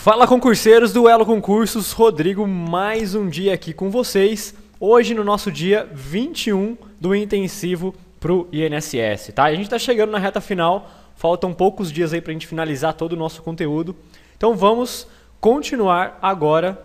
Fala concurseiros do Elo Concursos, Rodrigo, mais um dia aqui com vocês. Hoje no nosso dia 21 do intensivo para o INSS, tá? A gente está chegando na reta final, faltam poucos dias aí para a gente finalizar todo o nosso conteúdo. Então vamos continuar agora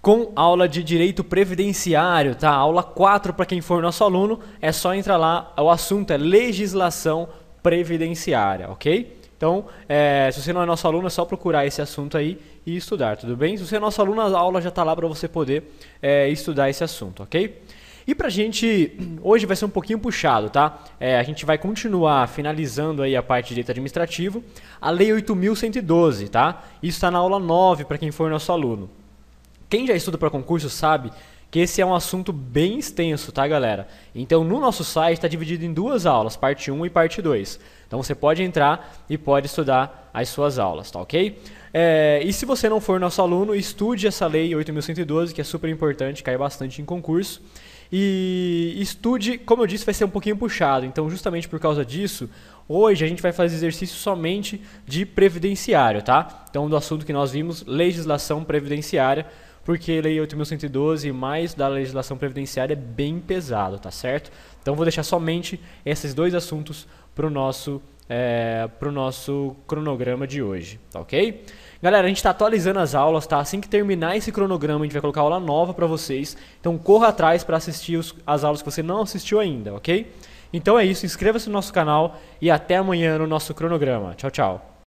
com aula de Direito Previdenciário, tá? Aula 4 para quem for nosso aluno, é só entrar lá, o assunto é legislação previdenciária, ok? Então, é, se você não é nosso aluno, é só procurar esse assunto aí e estudar, tudo bem? Se você é nosso aluno, a aula já está lá para você poder é, estudar esse assunto, ok? E pra gente, hoje vai ser um pouquinho puxado, tá? É, a gente vai continuar finalizando aí a parte de direito administrativo, a lei 8.112, tá? Isso está na aula 9 para quem for nosso aluno. Quem já estuda para concurso sabe que esse é um assunto bem extenso, tá, galera? Então, no nosso site está dividido em duas aulas, parte 1 e parte 2. Então, você pode entrar e pode estudar as suas aulas, tá ok? É, e se você não for nosso aluno, estude essa lei 8.112, que é super importante, cai bastante em concurso. E estude, como eu disse, vai ser um pouquinho puxado. Então, justamente por causa disso, hoje a gente vai fazer exercício somente de previdenciário, tá? Então, do assunto que nós vimos, legislação previdenciária porque Lei 8.112 mais da legislação previdenciária é bem pesado, tá certo? Então vou deixar somente esses dois assuntos para o nosso é, para o nosso cronograma de hoje, tá ok? Galera, a gente está atualizando as aulas, tá? Assim que terminar esse cronograma, a gente vai colocar aula nova para vocês. Então corra atrás para assistir os, as aulas que você não assistiu ainda, ok? Então é isso, inscreva-se no nosso canal e até amanhã no nosso cronograma. Tchau, tchau.